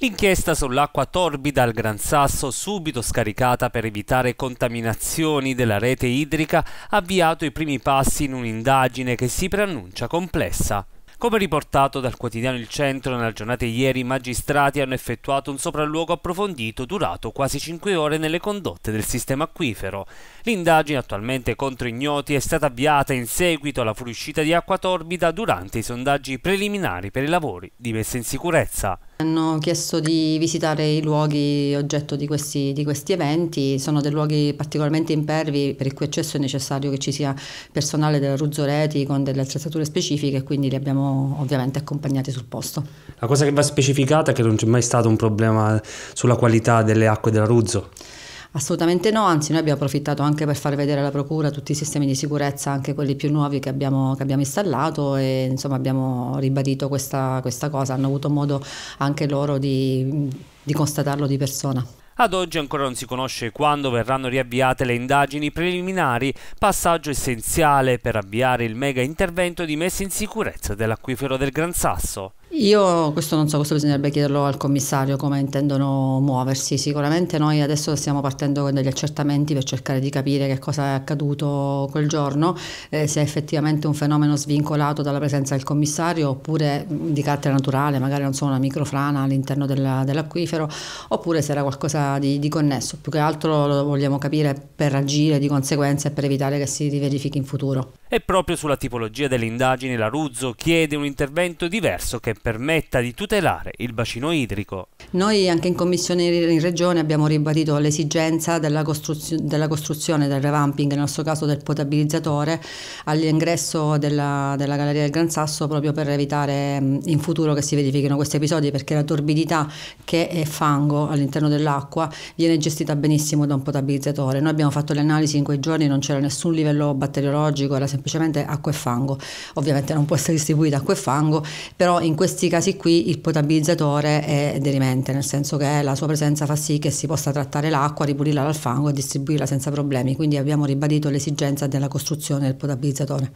L'inchiesta sull'acqua torbida al Gran Sasso, subito scaricata per evitare contaminazioni della rete idrica, ha avviato i primi passi in un'indagine che si preannuncia complessa. Come riportato dal quotidiano Il Centro, nella giornata di ieri i magistrati hanno effettuato un sopralluogo approfondito durato quasi 5 ore nelle condotte del sistema acquifero. L'indagine, attualmente contro ignoti, è stata avviata in seguito alla fuoriuscita di acqua torbida durante i sondaggi preliminari per i lavori di messa in sicurezza. Hanno chiesto di visitare i luoghi oggetto di questi, di questi, eventi, sono dei luoghi particolarmente impervi per il cui accesso è necessario che ci sia personale della Ruzzo Reti con delle attrezzature specifiche e quindi li abbiamo ovviamente accompagnati sul posto. La cosa che va specificata è che non c'è mai stato un problema sulla qualità delle acque della Ruzzo. Assolutamente no, anzi noi abbiamo approfittato anche per far vedere alla Procura tutti i sistemi di sicurezza, anche quelli più nuovi che abbiamo, che abbiamo installato e insomma abbiamo ribadito questa, questa cosa, hanno avuto modo anche loro di, di constatarlo di persona. Ad oggi ancora non si conosce quando verranno riavviate le indagini preliminari, passaggio essenziale per avviare il mega intervento di messa in sicurezza dell'acquifero del Gran Sasso. Io questo non so, questo bisognerebbe chiederlo al commissario come intendono muoversi. Sicuramente noi adesso stiamo partendo con degli accertamenti per cercare di capire che cosa è accaduto quel giorno, eh, se è effettivamente un fenomeno svincolato dalla presenza del commissario oppure di carattere naturale, magari non so, una microfrana all'interno dell'acquifero, oppure se era qualcosa di, di, connesso. Più che altro lo vogliamo capire per agire di conseguenza e per evitare che si riverifichi in futuro. E proprio sulla tipologia delle indagini la Ruzzo chiede un intervento diverso che permetta di tutelare il bacino idrico. Noi anche in commissione in regione abbiamo ribadito l'esigenza della, costruzio della, costruzione del revamping, nel nostro caso del potabilizzatore, all'ingresso della, della, galleria del Gran Sasso proprio per evitare in futuro che si verifichino questi episodi perché la torbidità che è fango all'interno dell'acqua viene gestita benissimo da un potabilizzatore. Noi abbiamo fatto le analisi in quei giorni, non c'era nessun livello batteriologico, era semplicemente acqua e fango. Ovviamente non può essere distribuita acqua e fango, però in questo questi casi qui il potabilizzatore è derimente, nel senso che la sua presenza fa sì che si possa trattare l'acqua, ripulirla dal fango e distribuirla senza problemi, quindi abbiamo ribadito l'esigenza della costruzione del potabilizzatore.